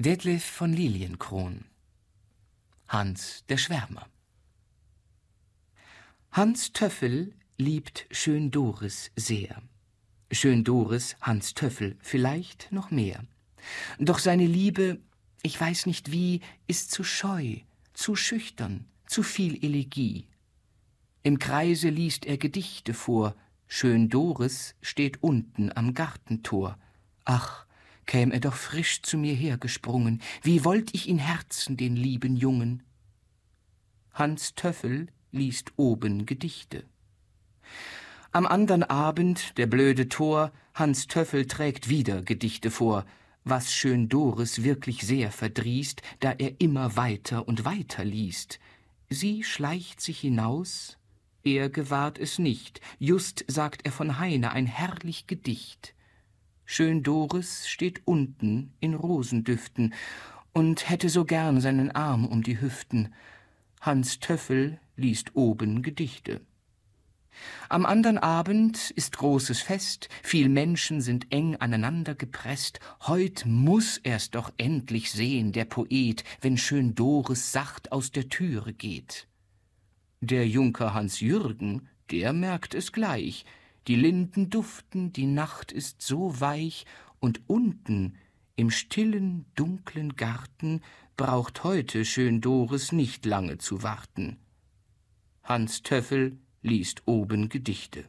Detlef von Lilienkron. Hans der Schwärmer. Hans Töffel liebt Schön Doris sehr. Schön Doris, Hans Töffel, vielleicht noch mehr. Doch seine Liebe, ich weiß nicht wie, ist zu scheu, zu schüchtern, zu viel Elegie. Im Kreise liest er Gedichte vor, Schön Doris steht unten am Gartentor. Ach, käm er doch frisch zu mir hergesprungen, wie wollt ich ihn herzen, den lieben Jungen. Hans Töffel liest oben Gedichte. Am andern Abend, der blöde Tor, Hans Töffel trägt wieder Gedichte vor, was schön Doris wirklich sehr verdrießt, da er immer weiter und weiter liest. Sie schleicht sich hinaus, er gewahrt es nicht, just sagt er von Heine ein herrlich Gedicht. Schön Doris steht unten in Rosendüften und hätte so gern seinen Arm um die Hüften. Hans Töffel liest oben Gedichte. Am andern Abend ist großes Fest, viel Menschen sind eng aneinander gepresst, heut muß er's doch endlich sehen, der Poet, wenn schön Doris sacht aus der Türe geht. Der Junker Hans Jürgen, der merkt es gleich, die Linden duften, die Nacht ist so weich, und unten im stillen, dunklen Garten braucht heute schön Doris nicht lange zu warten. Hans Töffel liest oben Gedichte.